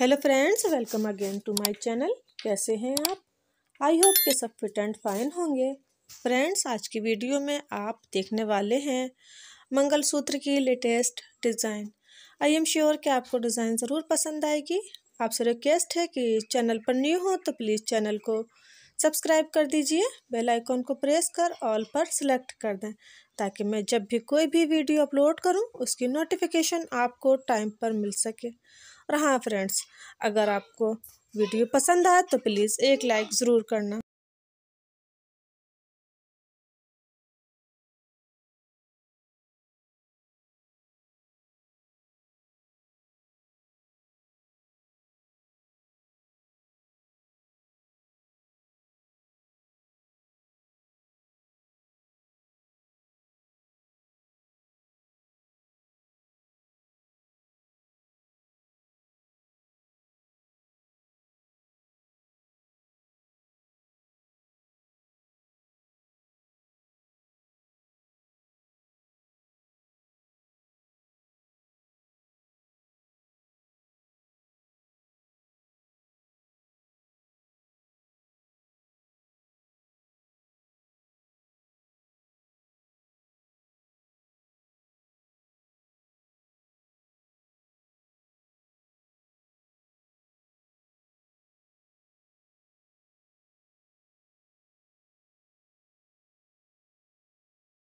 hello friends welcome again to my channel कैसे हैं आप आई होप के सब फिट एंड फाइन होंगे फ्रेंड्स आज की वीडियो में आप देखने वाले हैं मंगलसूत्र की latest design I am sure कि आपको डिज़ाइन ज़रूर पसंद आएगी आपसे रिक्वेस्ट है कि चैनल पर न्यू हो तो प्लीज़ चैनल को सब्सक्राइब कर दीजिए बेल आइकॉन को प्रेस कर ऑल पर सिलेक्ट कर दें ताकि मैं जब भी कोई भी वीडियो अपलोड करूं उसकी नोटिफिकेशन आपको टाइम पर मिल सके और हाँ फ्रेंड्स अगर आपको वीडियो पसंद आए तो प्लीज़ एक लाइक ज़रूर करना